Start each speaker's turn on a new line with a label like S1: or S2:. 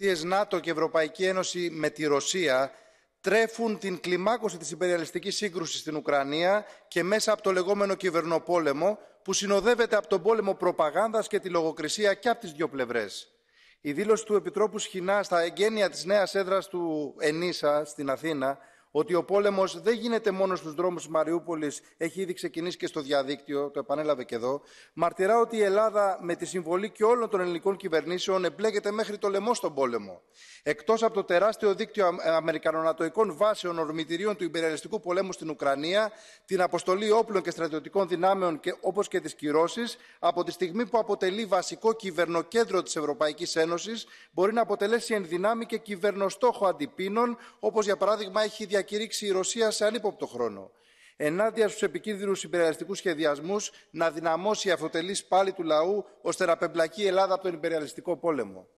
S1: τις ΝΑΤΟ και Ευρωπαϊκή Ένωση με τη Ρωσία τρέφουν την κλιμάκωση της υπεριαλιστικής σύγκρουσης στην Ουκρανία και μέσα από το λεγόμενο κυβερνοπόλεμο που συνοδεύεται από τον πόλεμο προπαγάνδας και τη λογοκρισία και από τις δύο πλευρές. Η δήλωση του Επιτρόπου Σχοινά στα εγγένεια της νέας έδρας του ΕΝΙΣΑ στην Αθήνα ότι ο πόλεμος δεν γίνεται μόνο στους δρόμους τη Μαριούπολης, έχει ήδη ξεκινήσει και στο διαδίκτυο, το επανέλαβε και εδώ. Μαρτυρά ότι η Ελλάδα με τη συμβολή και όλων των ελληνικών κυβερνήσεων εμπλέκεται μέχρι το λαιμό στον πόλεμο. Εκτός από το τεράστιο δίκτυο Αμερικανονατοϊκών βάσεων ορμητηρίων του υπεριαλιστικού πολέμου στην Ουκρανία, την αποστολή όπλων και στρατιωτικών δυνάμεων όπως και τις κυρώσεις, από τη στιγμή που αποτελεί βασικό κυβερνοκέντρο της Ευρωπαϊκής Ένωσης, μπορεί να αποτελέσει ενδυνάμει και κυβερνοστόχο αντιπίνων, όπως για παράδειγμα έχει διακήρυξει η Ρωσία σε ανύποπτο χρόνο. Ενάντια στους επικίνδυνους υπεριαλιστικούς σχεδιασμούς, να δυναμώσει η πάλι του λαού ώστε να πεμπλακεί η Ελλάδα από τον υπεριαλιστικό πόλεμο.